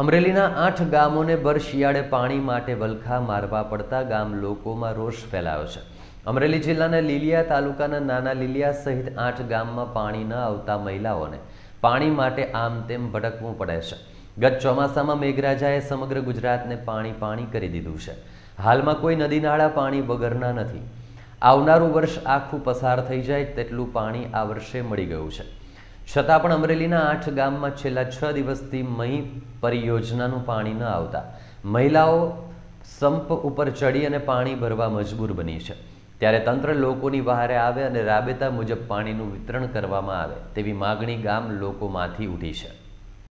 અમરેલીના આઠ ગામોને ભર શિયાળે પાણી માટે વલખા મારવા પડતા ગામ લોકોમાં રોષ ફેલાયો છે અમરેલી જિલ્લાના લીલિયા તાલુકાના નાના લીલિયા સહિત આઠ ગામમાં પાણી ન આવતા મહિલાઓને પાણી માટે આમ તેમ ભટકવું પડે છે ગત ચોમાસામાં મેઘરાજાએ સમગ્ર ગુજરાતને પાણી પાણી કરી દીધું છે હાલમાં કોઈ નદી નાળા પાણી વગરના નથી આવનારું વર્ષ આખું પસાર થઈ જાય તેટલું પાણી આ વર્ષે મળી ગયું છે છતાં પણ અમરેલીના આઠ ગામમાં છેલ્લા છ દિવસથી મહી પરિયોજનાનું પાણી ન આવતા મહિલાઓ સંપ ઉપર ચડી અને પાણી ભરવા મજબૂર બની છે ત્યારે તંત્ર લોકોની બહારે આવે અને રાબેતા મુજબ પાણીનું વિતરણ કરવામાં આવે તેવી માગણી ગામ લોકોમાંથી ઉઠી છે